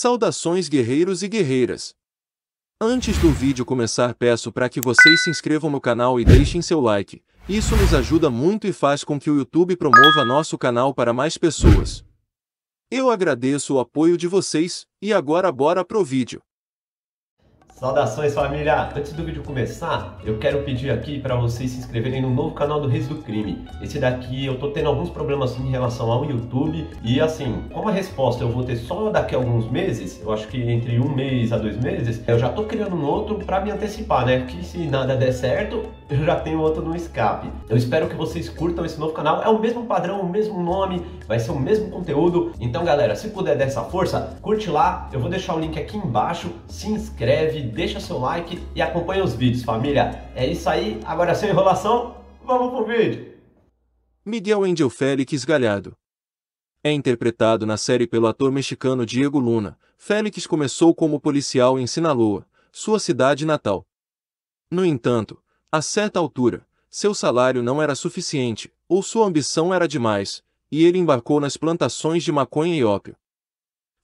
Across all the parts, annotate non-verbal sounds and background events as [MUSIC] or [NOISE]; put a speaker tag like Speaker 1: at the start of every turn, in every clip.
Speaker 1: Saudações guerreiros e guerreiras! Antes do vídeo começar peço para que vocês se inscrevam no canal e deixem seu like, isso nos ajuda muito e faz com que o YouTube promova nosso canal para mais pessoas. Eu agradeço o apoio de vocês, e agora bora pro vídeo. Saudações família! Antes do vídeo começar, eu quero pedir aqui para vocês se inscreverem no novo canal do Reis do Crime. Esse daqui eu tô tendo alguns problemas em relação ao YouTube e assim, como a resposta eu vou ter só daqui a alguns meses, eu acho que entre um mês a dois meses, eu já tô criando um outro para me antecipar, né? Que se nada der certo, [LAUGHS] eu já tenho outro no escape. Eu espero que vocês curtam esse novo canal, é o mesmo padrão, o mesmo nome, vai ser o mesmo conteúdo. Então galera, se puder dessa força, curte lá, eu vou deixar o link aqui embaixo, se inscreve deixa seu like e acompanha os vídeos, família. É isso aí, agora sem enrolação, vamos pro vídeo! Miguel Angel Félix Galhardo é interpretado na série pelo ator mexicano Diego Luna. Félix começou como policial em Sinaloa, sua cidade natal. No entanto, a certa altura, seu salário não era suficiente, ou sua ambição era demais, e ele embarcou nas plantações de maconha e ópio.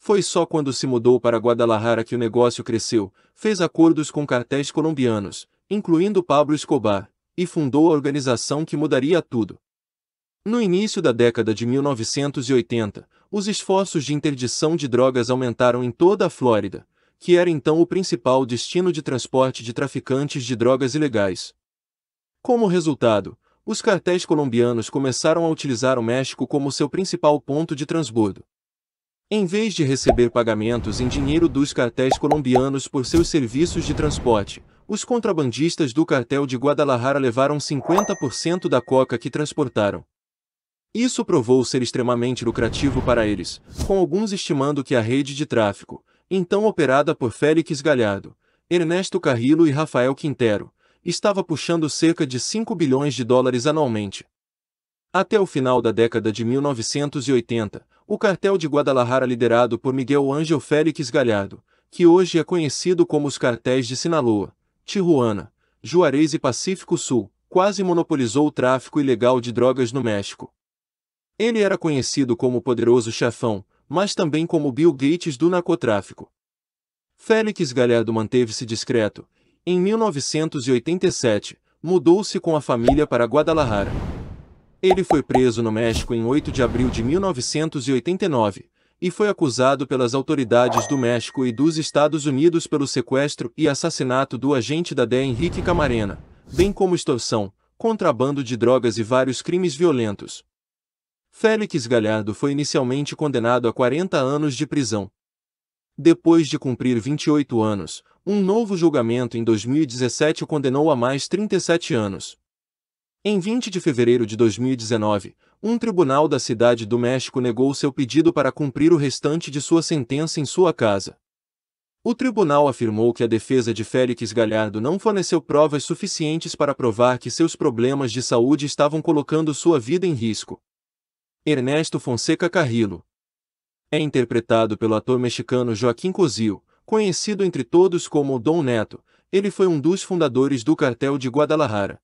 Speaker 1: Foi só quando se mudou para Guadalajara que o negócio cresceu, fez acordos com cartéis colombianos, incluindo Pablo Escobar, e fundou a organização que mudaria tudo. No início da década de 1980, os esforços de interdição de drogas aumentaram em toda a Flórida, que era então o principal destino de transporte de traficantes de drogas ilegais. Como resultado, os cartéis colombianos começaram a utilizar o México como seu principal ponto de transbordo. Em vez de receber pagamentos em dinheiro dos cartéis colombianos por seus serviços de transporte, os contrabandistas do cartel de Guadalajara levaram 50% da coca que transportaram. Isso provou ser extremamente lucrativo para eles, com alguns estimando que a rede de tráfico, então operada por Félix Galhardo, Ernesto Carrillo e Rafael Quintero, estava puxando cerca de 5 bilhões de dólares anualmente. Até o final da década de 1980, o cartel de Guadalajara liderado por Miguel Ángel Félix Galhardo, que hoje é conhecido como os cartéis de Sinaloa, Tijuana, Juarez e Pacífico Sul, quase monopolizou o tráfico ilegal de drogas no México. Ele era conhecido como o poderoso chefão, mas também como Bill Gates do narcotráfico. Félix Galhardo manteve-se discreto. Em 1987, mudou-se com a família para Guadalajara. Ele foi preso no México em 8 de abril de 1989 e foi acusado pelas autoridades do México e dos Estados Unidos pelo sequestro e assassinato do agente da DEA Henrique Camarena, bem como extorsão, contrabando de drogas e vários crimes violentos. Félix Galhardo foi inicialmente condenado a 40 anos de prisão. Depois de cumprir 28 anos, um novo julgamento em 2017 o condenou a mais 37 anos. Em 20 de fevereiro de 2019, um tribunal da cidade do México negou seu pedido para cumprir o restante de sua sentença em sua casa. O tribunal afirmou que a defesa de Félix Galhardo não forneceu provas suficientes para provar que seus problemas de saúde estavam colocando sua vida em risco. Ernesto Fonseca Carrillo é interpretado pelo ator mexicano Joaquim Cozio, conhecido entre todos como Dom Neto. Ele foi um dos fundadores do cartel de Guadalajara.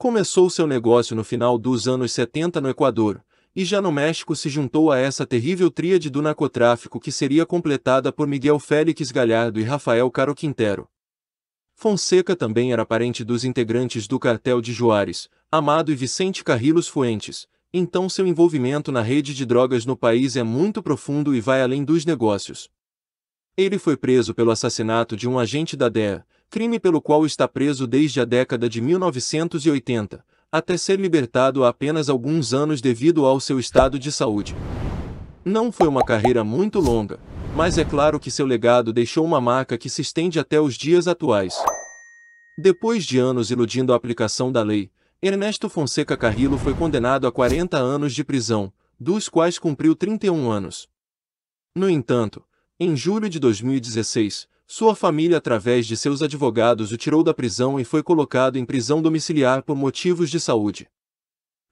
Speaker 1: Começou seu negócio no final dos anos 70 no Equador, e já no México se juntou a essa terrível tríade do narcotráfico que seria completada por Miguel Félix Galhardo e Rafael Caro Quintero. Fonseca também era parente dos integrantes do cartel de Juárez, Amado e Vicente Carrilos Fuentes, então seu envolvimento na rede de drogas no país é muito profundo e vai além dos negócios. Ele foi preso pelo assassinato de um agente da DEA, crime pelo qual está preso desde a década de 1980, até ser libertado há apenas alguns anos devido ao seu estado de saúde. Não foi uma carreira muito longa, mas é claro que seu legado deixou uma marca que se estende até os dias atuais. Depois de anos iludindo a aplicação da lei, Ernesto Fonseca Carrillo foi condenado a 40 anos de prisão, dos quais cumpriu 31 anos. No entanto, em julho de 2016, sua família, através de seus advogados, o tirou da prisão e foi colocado em prisão domiciliar por motivos de saúde.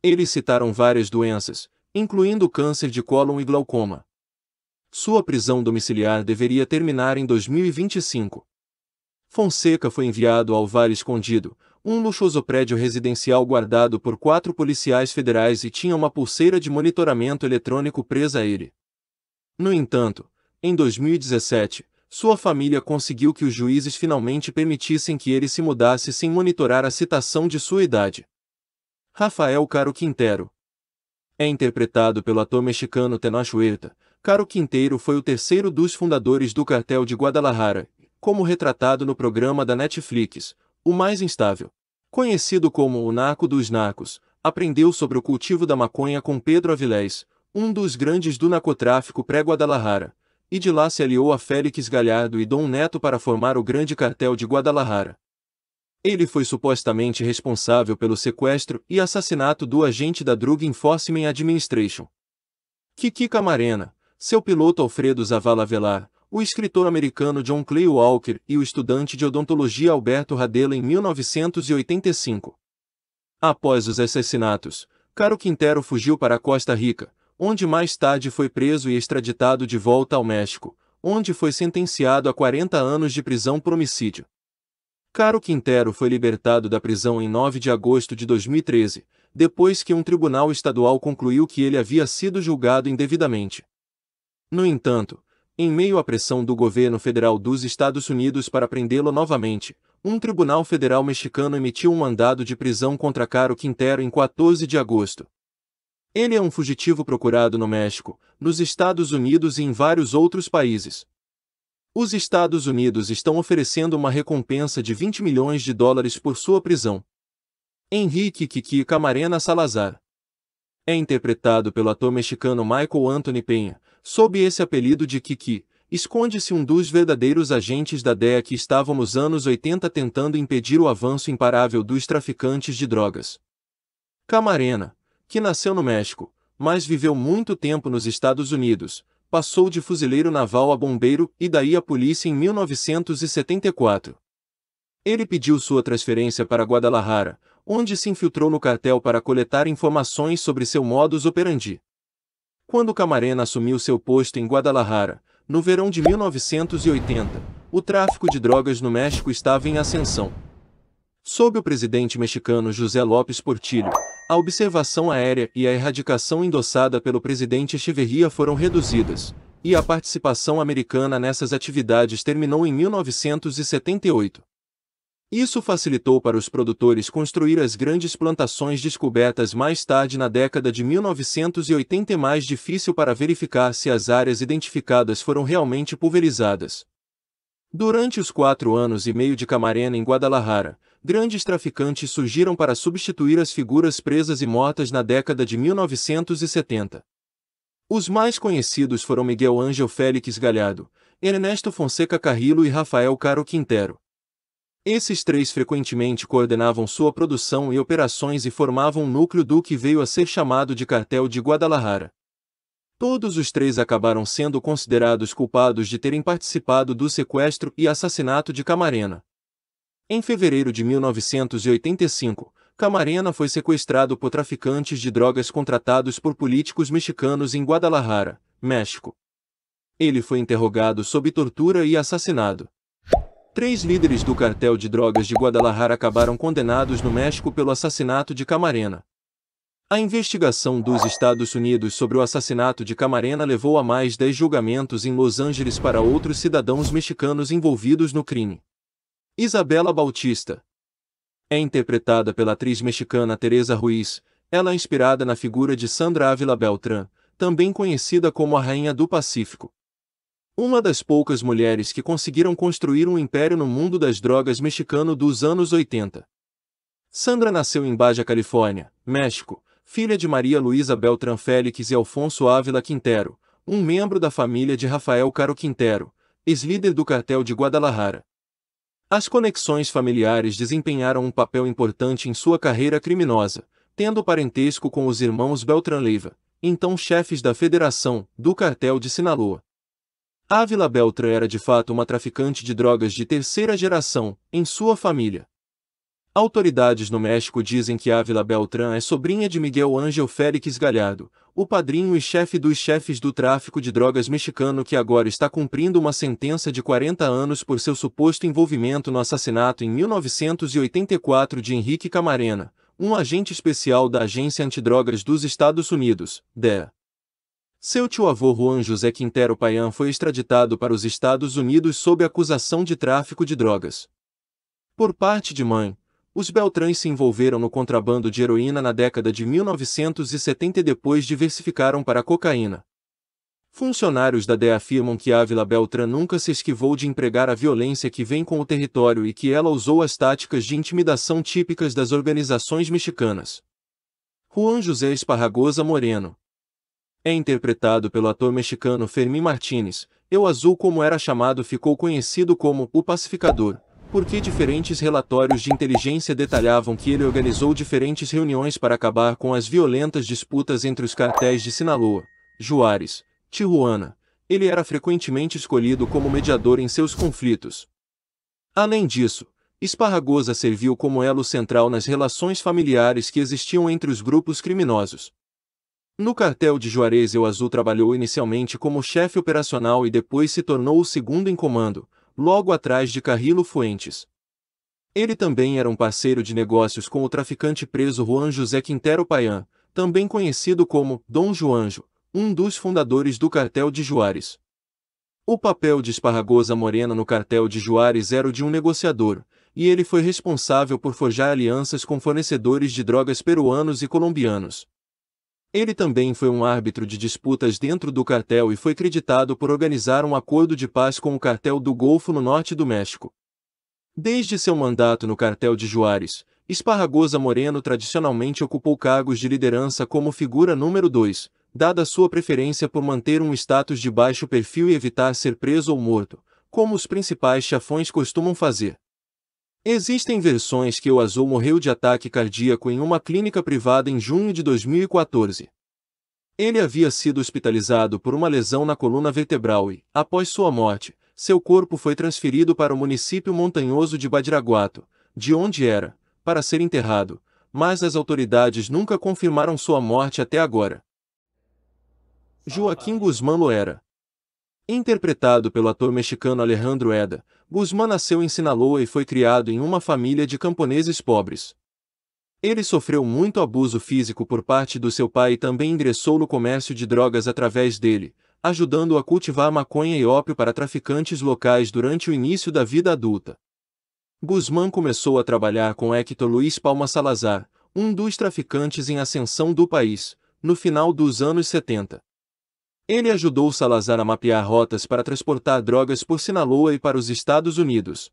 Speaker 1: Eles citaram várias doenças, incluindo câncer de cólon e glaucoma. Sua prisão domiciliar deveria terminar em 2025. Fonseca foi enviado ao Vale Escondido, um luxuoso prédio residencial guardado por quatro policiais federais e tinha uma pulseira de monitoramento eletrônico presa a ele. No entanto, em 2017, sua família conseguiu que os juízes finalmente permitissem que ele se mudasse sem monitorar a citação de sua idade. Rafael Caro Quintero é interpretado pelo ator mexicano Tenoch Huerta. Caro Quinteiro foi o terceiro dos fundadores do cartel de Guadalajara, como retratado no programa da Netflix, O Mais Instável. Conhecido como o Naco dos Nacos, aprendeu sobre o cultivo da maconha com Pedro Avilés, um dos grandes do narcotráfico pré-Guadalajara e de lá se aliou a Félix Galhardo e Dom Neto para formar o Grande Cartel de Guadalajara. Ele foi supostamente responsável pelo sequestro e assassinato do agente da Drug Enforcement Administration. Kiki Camarena, seu piloto Alfredo Zavala Velar, o escritor americano John Clay Walker e o estudante de odontologia Alberto Radela em 1985. Após os assassinatos, Caro Quintero fugiu para Costa Rica, onde mais tarde foi preso e extraditado de volta ao México, onde foi sentenciado a 40 anos de prisão por homicídio. Caro Quintero foi libertado da prisão em 9 de agosto de 2013, depois que um tribunal estadual concluiu que ele havia sido julgado indevidamente. No entanto, em meio à pressão do governo federal dos Estados Unidos para prendê-lo novamente, um tribunal federal mexicano emitiu um mandado de prisão contra Caro Quintero em 14 de agosto. Ele é um fugitivo procurado no México, nos Estados Unidos e em vários outros países. Os Estados Unidos estão oferecendo uma recompensa de 20 milhões de dólares por sua prisão. Henrique Kiki Camarena Salazar é interpretado pelo ator mexicano Michael Anthony Penha. Sob esse apelido de Kiki, esconde-se um dos verdadeiros agentes da DEA que estava nos anos 80 tentando impedir o avanço imparável dos traficantes de drogas. Camarena, que nasceu no México, mas viveu muito tempo nos Estados Unidos, passou de fuzileiro naval a bombeiro e daí a polícia em 1974. Ele pediu sua transferência para Guadalajara, onde se infiltrou no cartel para coletar informações sobre seu modus operandi. Quando Camarena assumiu seu posto em Guadalajara, no verão de 1980, o tráfico de drogas no México estava em ascensão. Sob o presidente mexicano José López Portillo, a observação aérea e a erradicação endossada pelo presidente Echeverria foram reduzidas, e a participação americana nessas atividades terminou em 1978. Isso facilitou para os produtores construir as grandes plantações descobertas mais tarde na década de 1980 e é mais difícil para verificar se as áreas identificadas foram realmente pulverizadas. Durante os quatro anos e meio de Camarena em Guadalajara, grandes traficantes surgiram para substituir as figuras presas e mortas na década de 1970. Os mais conhecidos foram Miguel Ângel Félix Galhardo, Ernesto Fonseca Carrillo e Rafael Caro Quintero. Esses três frequentemente coordenavam sua produção e operações e formavam um núcleo do que veio a ser chamado de Cartel de Guadalajara. Todos os três acabaram sendo considerados culpados de terem participado do sequestro e assassinato de Camarena. Em fevereiro de 1985, Camarena foi sequestrado por traficantes de drogas contratados por políticos mexicanos em Guadalajara, México. Ele foi interrogado sob tortura e assassinado. Três líderes do cartel de drogas de Guadalajara acabaram condenados no México pelo assassinato de Camarena. A investigação dos Estados Unidos sobre o assassinato de Camarena levou a mais dez julgamentos em Los Angeles para outros cidadãos mexicanos envolvidos no crime. Isabela Bautista. É interpretada pela atriz mexicana Teresa Ruiz, ela é inspirada na figura de Sandra Ávila Beltrán, também conhecida como a Rainha do Pacífico. Uma das poucas mulheres que conseguiram construir um império no mundo das drogas mexicano dos anos 80. Sandra nasceu em Baja Califórnia, México, filha de Maria Luísa Beltrán Félix e Alfonso Ávila Quintero, um membro da família de Rafael Caro Quintero, ex-líder do cartel de Guadalajara. As conexões familiares desempenharam um papel importante em sua carreira criminosa, tendo parentesco com os irmãos Beltran Leiva, então chefes da Federação, do Cartel de Sinaloa. Ávila Beltran era de fato uma traficante de drogas de terceira geração, em sua família, Autoridades no México dizem que Ávila Beltrán é sobrinha de Miguel Ángel Félix Galhardo, o padrinho e chefe dos chefes do tráfico de drogas mexicano que agora está cumprindo uma sentença de 40 anos por seu suposto envolvimento no assassinato em 1984 de Henrique Camarena, um agente especial da Agência Antidrogas dos Estados Unidos, DEA. Seu tio-avô Juan José Quintero Paian foi extraditado para os Estados Unidos sob acusação de tráfico de drogas. Por parte de mãe, os Beltrãs se envolveram no contrabando de heroína na década de 1970 e depois diversificaram para a cocaína. Funcionários da DEA afirmam que Ávila Beltrán nunca se esquivou de empregar a violência que vem com o território e que ela usou as táticas de intimidação típicas das organizações mexicanas. Juan José Esparragosa Moreno é interpretado pelo ator mexicano Fermín Martínez, Eu Azul como era chamado ficou conhecido como O Pacificador porque diferentes relatórios de inteligência detalhavam que ele organizou diferentes reuniões para acabar com as violentas disputas entre os cartéis de Sinaloa, Juárez, Tijuana. Ele era frequentemente escolhido como mediador em seus conflitos. Além disso, Esparragosa serviu como elo central nas relações familiares que existiam entre os grupos criminosos. No cartel de Juarez, El Azul trabalhou inicialmente como chefe operacional e depois se tornou o segundo em comando, logo atrás de Carrilo Fuentes. Ele também era um parceiro de negócios com o traficante preso Juan José Quintero Paian, também conhecido como Dom Joanjo, um dos fundadores do cartel de Juárez. O papel de Esparragosa Morena no cartel de Juárez era o de um negociador, e ele foi responsável por forjar alianças com fornecedores de drogas peruanos e colombianos. Ele também foi um árbitro de disputas dentro do cartel e foi creditado por organizar um acordo de paz com o cartel do Golfo no norte do México. Desde seu mandato no cartel de Juárez, Esparragosa Moreno tradicionalmente ocupou cargos de liderança como figura número 2, dada sua preferência por manter um status de baixo perfil e evitar ser preso ou morto, como os principais chafões costumam fazer. Existem versões que o Azul morreu de ataque cardíaco em uma clínica privada em junho de 2014. Ele havia sido hospitalizado por uma lesão na coluna vertebral e, após sua morte, seu corpo foi transferido para o município montanhoso de Badiraguato, de onde era, para ser enterrado, mas as autoridades nunca confirmaram sua morte até agora. Joaquim Guzmán Loera, Interpretado pelo ator mexicano Alejandro Eda, Guzmán nasceu em Sinaloa e foi criado em uma família de camponeses pobres. Ele sofreu muito abuso físico por parte do seu pai e também ingressou no comércio de drogas através dele, ajudando-o a cultivar maconha e ópio para traficantes locais durante o início da vida adulta. Guzmán começou a trabalhar com Hector Luiz Palma Salazar, um dos traficantes em ascensão do país, no final dos anos 70. Ele ajudou Salazar a mapear rotas para transportar drogas por Sinaloa e para os Estados Unidos.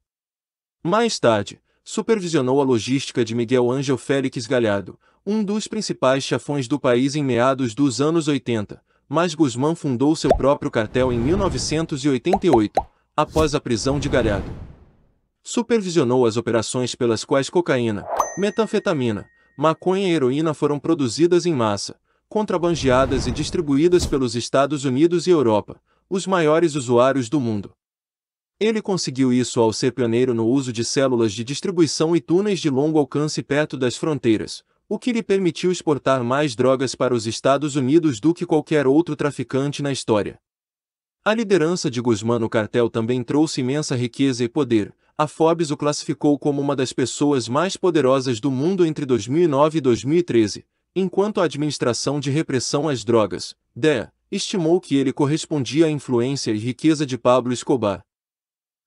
Speaker 1: Mais tarde, supervisionou a logística de Miguel Ângel Félix Galhardo, um dos principais chafões do país em meados dos anos 80, mas Guzmán fundou seu próprio cartel em 1988, após a prisão de Galhardo. Supervisionou as operações pelas quais cocaína, metanfetamina, maconha e heroína foram produzidas em massa, contrabandeadas e distribuídas pelos Estados Unidos e Europa, os maiores usuários do mundo. Ele conseguiu isso ao ser pioneiro no uso de células de distribuição e túneis de longo alcance perto das fronteiras, o que lhe permitiu exportar mais drogas para os Estados Unidos do que qualquer outro traficante na história. A liderança de Guzmán no cartel também trouxe imensa riqueza e poder. A Forbes o classificou como uma das pessoas mais poderosas do mundo entre 2009 e 2013, enquanto a Administração de Repressão às Drogas, DEA, estimou que ele correspondia à influência e riqueza de Pablo Escobar.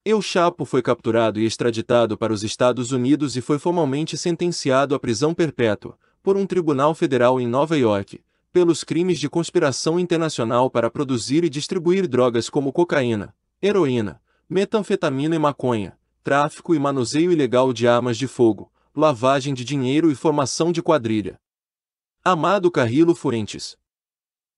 Speaker 1: El Chapo foi capturado e extraditado para os Estados Unidos e foi formalmente sentenciado à prisão perpétua, por um tribunal federal em Nova York, pelos crimes de conspiração internacional para produzir e distribuir drogas como cocaína, heroína, metanfetamina e maconha, tráfico e manuseio ilegal de armas de fogo, lavagem de dinheiro e formação de quadrilha. Amado Carrillo Fuentes.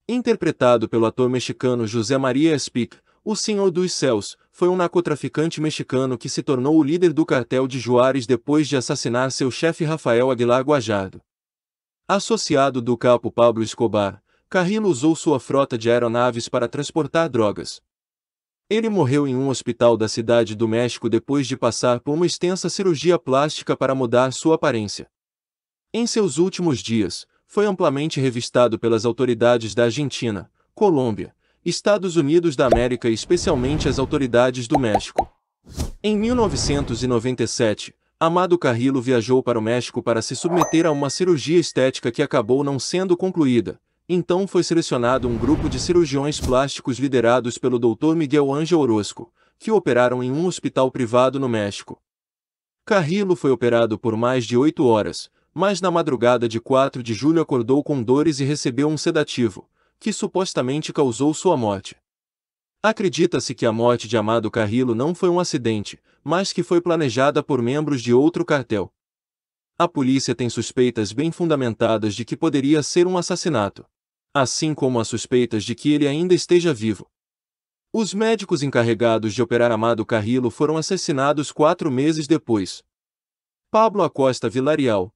Speaker 1: Interpretado pelo ator mexicano José Maria Espic, o Senhor dos Céus foi um narcotraficante mexicano que se tornou o líder do cartel de Juárez depois de assassinar seu chefe Rafael Aguilar Guajardo. Associado do capo Pablo Escobar, Carrillo usou sua frota de aeronaves para transportar drogas. Ele morreu em um hospital da cidade do México depois de passar por uma extensa cirurgia plástica para mudar sua aparência. Em seus últimos dias, foi amplamente revistado pelas autoridades da Argentina, Colômbia, Estados Unidos da América e especialmente as autoridades do México. Em 1997, Amado Carrillo viajou para o México para se submeter a uma cirurgia estética que acabou não sendo concluída. Então foi selecionado um grupo de cirurgiões plásticos liderados pelo Dr. Miguel Ángel Orozco, que operaram em um hospital privado no México. Carrillo foi operado por mais de oito horas, mas na madrugada de 4 de julho acordou com dores e recebeu um sedativo, que supostamente causou sua morte. Acredita-se que a morte de Amado Carrillo não foi um acidente, mas que foi planejada por membros de outro cartel. A polícia tem suspeitas bem fundamentadas de que poderia ser um assassinato, assim como as suspeitas de que ele ainda esteja vivo. Os médicos encarregados de operar Amado Carrillo foram assassinados quatro meses depois. Pablo Acosta Villarreal,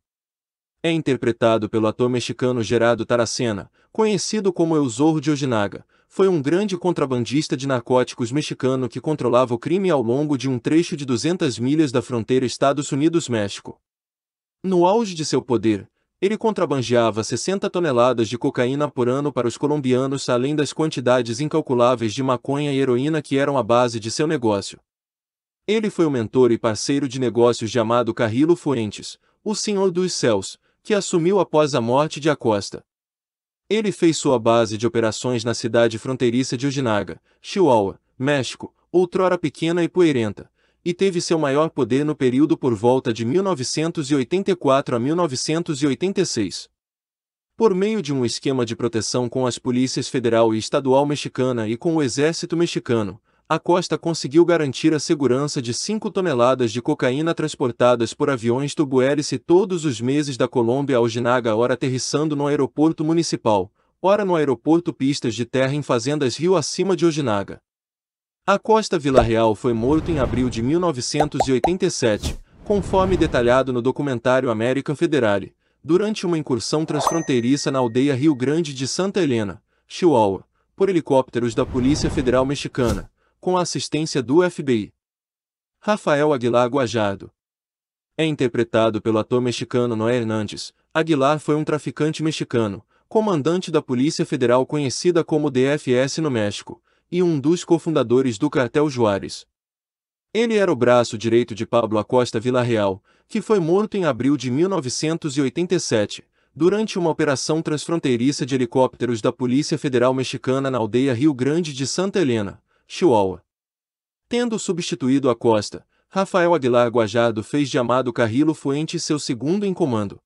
Speaker 1: é interpretado pelo ator mexicano Gerardo Taracena, conhecido como El Zorro de Ojinaga, foi um grande contrabandista de narcóticos mexicano que controlava o crime ao longo de um trecho de 200 milhas da fronteira Estados Unidos-México. No auge de seu poder, ele contrabandeava 60 toneladas de cocaína por ano para os colombianos, além das quantidades incalculáveis de maconha e heroína que eram a base de seu negócio. Ele foi o mentor e parceiro de negócios de Amado Carrillo Fuentes, o Senhor dos Céus, que assumiu após a morte de Acosta. Ele fez sua base de operações na cidade fronteiriça de Ojinaga, Chihuahua, México, outrora pequena e poeirenta, e teve seu maior poder no período por volta de 1984 a 1986. Por meio de um esquema de proteção com as polícias federal e estadual mexicana e com o exército mexicano, a Costa conseguiu garantir a segurança de 5 toneladas de cocaína transportadas por aviões turbohélice todos os meses da Colômbia ao Ginaga, ora aterrissando no aeroporto municipal, ora no aeroporto Pistas de Terra em Fazendas Rio acima de Ojinaga. A Costa Vila Real foi morto em abril de 1987, conforme detalhado no documentário American Federale, durante uma incursão transfronteiriça na aldeia Rio Grande de Santa Helena, Chihuahua, por helicópteros da Polícia Federal Mexicana com a assistência do FBI. Rafael Aguilar Guajardo é interpretado pelo ator mexicano Noé Hernández. Aguilar foi um traficante mexicano, comandante da Polícia Federal conhecida como DFS no México, e um dos cofundadores do cartel Juárez. Ele era o braço direito de Pablo Acosta Villarreal, que foi morto em abril de 1987, durante uma operação transfronteiriça de helicópteros da Polícia Federal Mexicana na aldeia Rio Grande de Santa Helena. Chihuahua. Tendo substituído a Costa, Rafael Aguilar Guajardo fez de Amado Carrillo Fuente seu segundo em comando.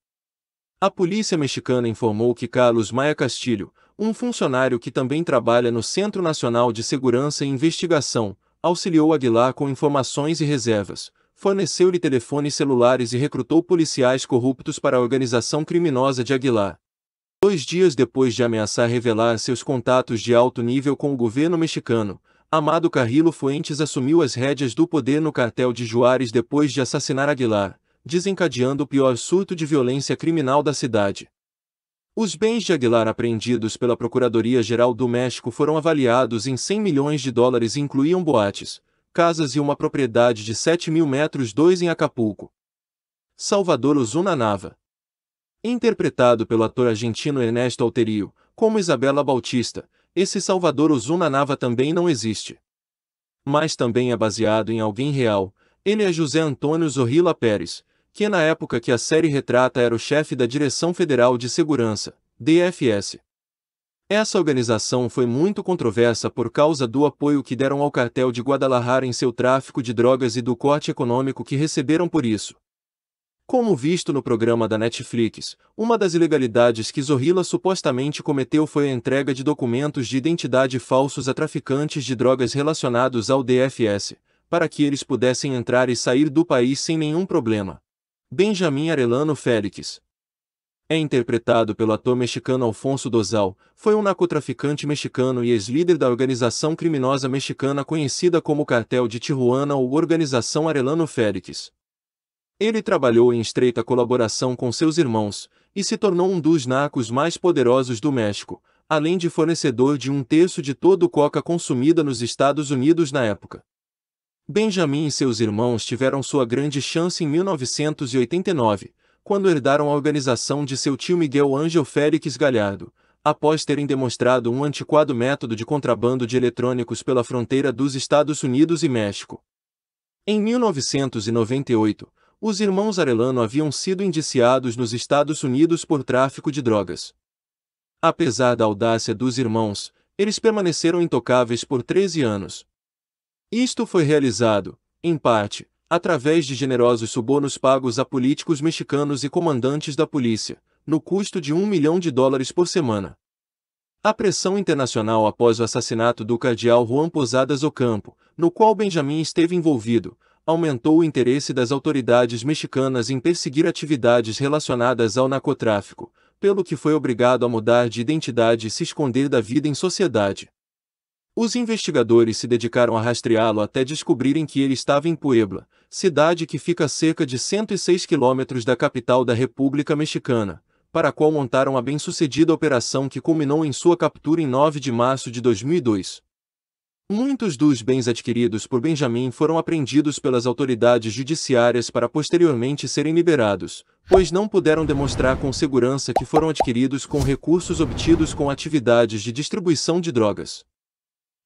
Speaker 1: A polícia mexicana informou que Carlos Maia Castilho, um funcionário que também trabalha no Centro Nacional de Segurança e Investigação, auxiliou Aguilar com informações e reservas, forneceu-lhe telefones celulares e recrutou policiais corruptos para a organização criminosa de Aguilar. Dois dias depois de ameaçar revelar seus contatos de alto nível com o governo mexicano, Amado Carrillo Fuentes assumiu as rédeas do poder no cartel de Juárez depois de assassinar Aguilar, desencadeando o pior surto de violência criminal da cidade. Os bens de Aguilar apreendidos pela Procuradoria-Geral do México foram avaliados em 100 milhões de dólares e incluíam boates, casas e uma propriedade de 7 mil metros 2 em Acapulco. Salvador Ozuna Nava. Interpretado pelo ator argentino Ernesto Alterio, como Isabela Bautista, esse Salvador Ozunanava também não existe. Mas também é baseado em alguém real, ele é José Antônio Zorrilla Pérez, que na época que a série retrata era o chefe da Direção Federal de Segurança, DFS. Essa organização foi muito controversa por causa do apoio que deram ao cartel de Guadalajara em seu tráfico de drogas e do corte econômico que receberam por isso. Como visto no programa da Netflix, uma das ilegalidades que Zorrilla supostamente cometeu foi a entrega de documentos de identidade falsos a traficantes de drogas relacionados ao DFS, para que eles pudessem entrar e sair do país sem nenhum problema. Benjamin Arellano Félix é interpretado pelo ator mexicano Alfonso Dozal, foi um narcotraficante mexicano e ex-líder da organização criminosa mexicana conhecida como Cartel de Tijuana ou Organização Arellano Félix. Ele trabalhou em estreita colaboração com seus irmãos e se tornou um dos nacos mais poderosos do México, além de fornecedor de um terço de todo o coca consumida nos Estados Unidos na época. Benjamin e seus irmãos tiveram sua grande chance em 1989, quando herdaram a organização de seu tio Miguel Ângel Félix Galhardo, após terem demonstrado um antiquado método de contrabando de eletrônicos pela fronteira dos Estados Unidos e México. Em 1998, os irmãos Arellano haviam sido indiciados nos Estados Unidos por tráfico de drogas. Apesar da audácia dos irmãos, eles permaneceram intocáveis por 13 anos. Isto foi realizado, em parte, através de generosos subornos pagos a políticos mexicanos e comandantes da polícia, no custo de um milhão de dólares por semana. A pressão internacional após o assassinato do cardeal Juan Posadas Ocampo, no qual Benjamin esteve envolvido, aumentou o interesse das autoridades mexicanas em perseguir atividades relacionadas ao narcotráfico, pelo que foi obrigado a mudar de identidade e se esconder da vida em sociedade. Os investigadores se dedicaram a rastreá-lo até descobrirem que ele estava em Puebla, cidade que fica a cerca de 106 quilômetros da capital da República Mexicana, para a qual montaram a bem-sucedida operação que culminou em sua captura em 9 de março de 2002. Muitos dos bens adquiridos por Benjamin foram apreendidos pelas autoridades judiciárias para posteriormente serem liberados, pois não puderam demonstrar com segurança que foram adquiridos com recursos obtidos com atividades de distribuição de drogas.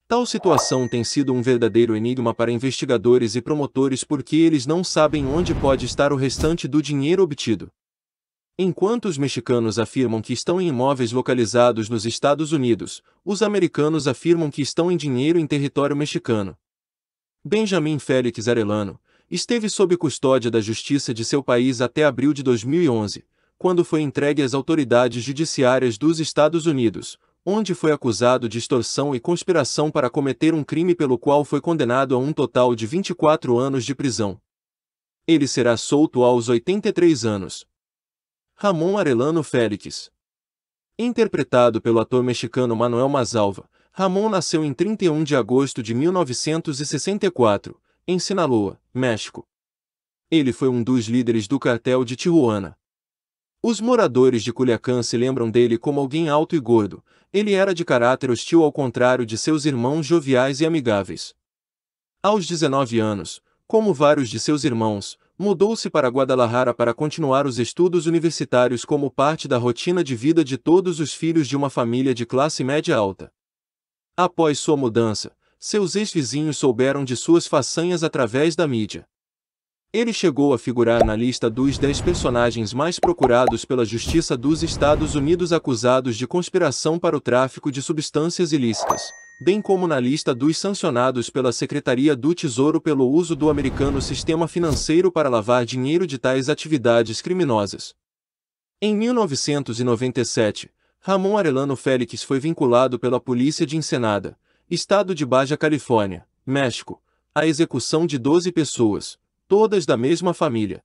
Speaker 1: Tal situação tem sido um verdadeiro enigma para investigadores e promotores porque eles não sabem onde pode estar o restante do dinheiro obtido. Enquanto os mexicanos afirmam que estão em imóveis localizados nos Estados Unidos, os americanos afirmam que estão em dinheiro em território mexicano. Benjamin Félix Arellano esteve sob custódia da justiça de seu país até abril de 2011, quando foi entregue às autoridades judiciárias dos Estados Unidos, onde foi acusado de extorsão e conspiração para cometer um crime pelo qual foi condenado a um total de 24 anos de prisão. Ele será solto aos 83 anos, Ramon Arellano Félix. Interpretado pelo ator mexicano Manuel Mazalva, Ramon nasceu em 31 de agosto de 1964, em Sinaloa, México. Ele foi um dos líderes do cartel de Tijuana. Os moradores de Culiacán se lembram dele como alguém alto e gordo, ele era de caráter hostil ao contrário de seus irmãos joviais e amigáveis. Aos 19 anos, como vários de seus irmãos, mudou-se para Guadalajara para continuar os estudos universitários como parte da rotina de vida de todos os filhos de uma família de classe média alta. Após sua mudança, seus ex-vizinhos souberam de suas façanhas através da mídia. Ele chegou a figurar na lista dos 10 personagens mais procurados pela Justiça dos Estados Unidos acusados de conspiração para o tráfico de substâncias ilícitas bem como na lista dos sancionados pela Secretaria do Tesouro pelo uso do americano sistema financeiro para lavar dinheiro de tais atividades criminosas. Em 1997, Ramon Arellano Félix foi vinculado pela polícia de Ensenada, estado de Baja Califórnia, México, à execução de 12 pessoas, todas da mesma família,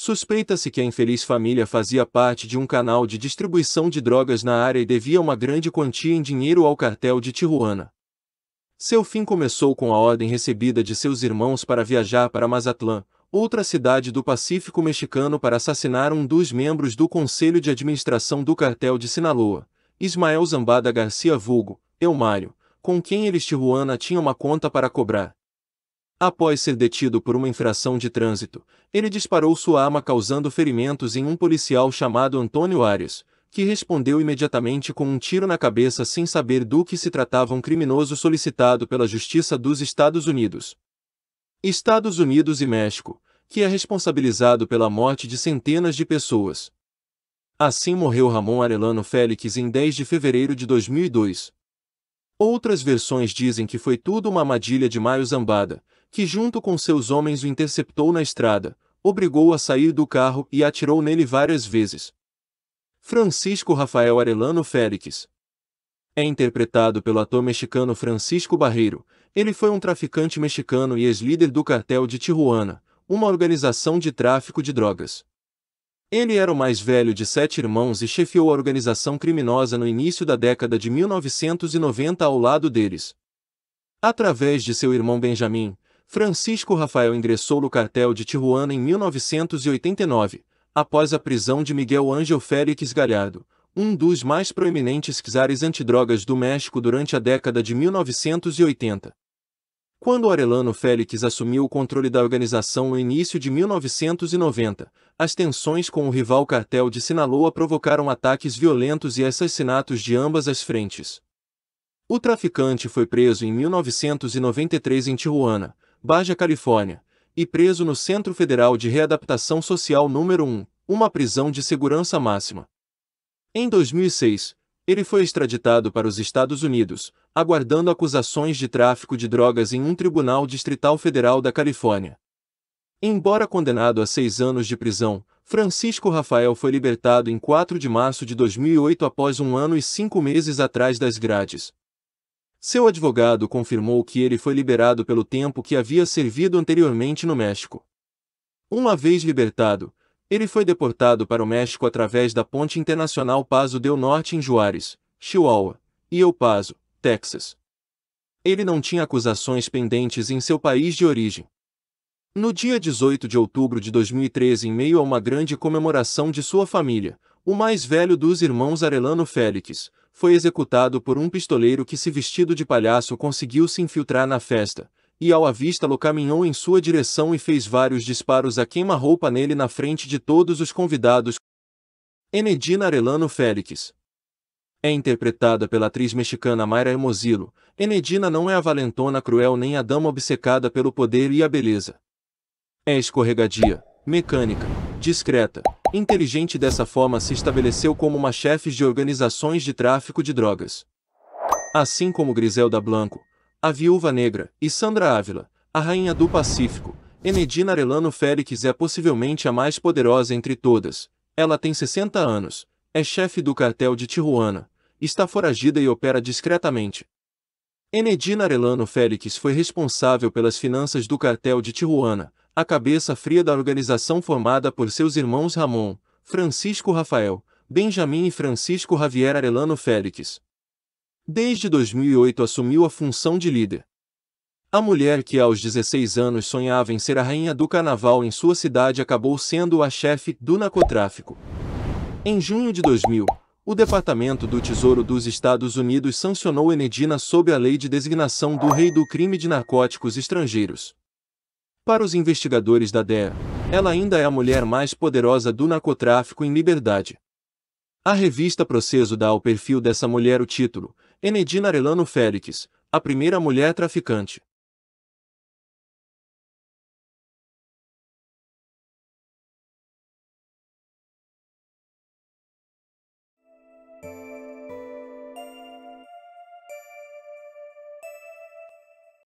Speaker 1: Suspeita-se que a infeliz família fazia parte de um canal de distribuição de drogas na área e devia uma grande quantia em dinheiro ao cartel de Tijuana. Seu fim começou com a ordem recebida de seus irmãos para viajar para Mazatlán, outra cidade do Pacífico mexicano para assassinar um dos membros do Conselho de Administração do Cartel de Sinaloa, Ismael Zambada Garcia Vulgo, Eumário, com quem eles Tijuana tinha uma conta para cobrar. Após ser detido por uma infração de trânsito, ele disparou sua arma causando ferimentos em um policial chamado Antônio Arias, que respondeu imediatamente com um tiro na cabeça sem saber do que se tratava um criminoso solicitado pela Justiça dos Estados Unidos. Estados Unidos e México, que é responsabilizado pela morte de centenas de pessoas. Assim morreu Ramon Arellano Félix em 10 de fevereiro de 2002. Outras versões dizem que foi tudo uma armadilha de Maio Zambada, que junto com seus homens o interceptou na estrada, obrigou-o a sair do carro e atirou nele várias vezes. Francisco Rafael Arellano Félix é interpretado pelo ator mexicano Francisco Barreiro. Ele foi um traficante mexicano e ex-líder do cartel de Tijuana, uma organização de tráfico de drogas. Ele era o mais velho de sete irmãos e chefiou a organização criminosa no início da década de 1990 ao lado deles. Através de seu irmão Benjamin, Francisco Rafael ingressou no cartel de Tijuana em 1989, após a prisão de Miguel Ángel Félix Galhardo, um dos mais proeminentes czares antidrogas do México durante a década de 1980. Quando Arellano Félix assumiu o controle da organização no início de 1990, as tensões com o rival cartel de Sinaloa provocaram ataques violentos e assassinatos de ambas as frentes. O traficante foi preso em 1993 em Tijuana, Baja Califórnia, e preso no Centro Federal de Readaptação Social número 1, uma prisão de segurança máxima. Em 2006, ele foi extraditado para os Estados Unidos, aguardando acusações de tráfico de drogas em um tribunal distrital federal da Califórnia. Embora condenado a seis anos de prisão, Francisco Rafael foi libertado em 4 de março de 2008 após um ano e cinco meses atrás das grades. Seu advogado confirmou que ele foi liberado pelo tempo que havia servido anteriormente no México. Uma vez libertado, ele foi deportado para o México através da ponte internacional Paso del Norte em Juárez, Chihuahua, e El Paso, Texas. Ele não tinha acusações pendentes em seu país de origem. No dia 18 de outubro de 2013, em meio a uma grande comemoração de sua família, o mais velho dos irmãos Arellano Félix, foi executado por um pistoleiro que se vestido de palhaço conseguiu se infiltrar na festa, e ao avistá-lo caminhou em sua direção e fez vários disparos a queima-roupa nele na frente de todos os convidados. Enedina Arellano Félix é interpretada pela atriz mexicana Mayra Hermosillo. Enedina não é a valentona cruel nem a dama obcecada pelo poder e a beleza. É escorregadia, mecânica, discreta, inteligente dessa forma se estabeleceu como uma chefe de organizações de tráfico de drogas. Assim como Griselda Blanco, a Viúva Negra e Sandra Ávila, a Rainha do Pacífico, Enedina Arellano Félix é possivelmente a mais poderosa entre todas. Ela tem 60 anos, é chefe do cartel de Tijuana, está foragida e opera discretamente. Enedina Arellano Félix foi responsável pelas finanças do cartel de Tijuana, a cabeça fria da organização formada por seus irmãos Ramon, Francisco Rafael, Benjamin e Francisco Javier Arellano Félix. Desde 2008 assumiu a função de líder. A mulher que aos 16 anos sonhava em ser a rainha do carnaval em sua cidade acabou sendo a chefe do narcotráfico. Em junho de 2000, o Departamento do Tesouro dos Estados Unidos sancionou Enedina sob a lei de designação do rei do crime de narcóticos estrangeiros. Para os investigadores da DEA, ela ainda é a mulher mais poderosa do narcotráfico em liberdade. A revista Proceso dá ao perfil dessa mulher o título, Enedina Arellano Félix, a primeira mulher traficante.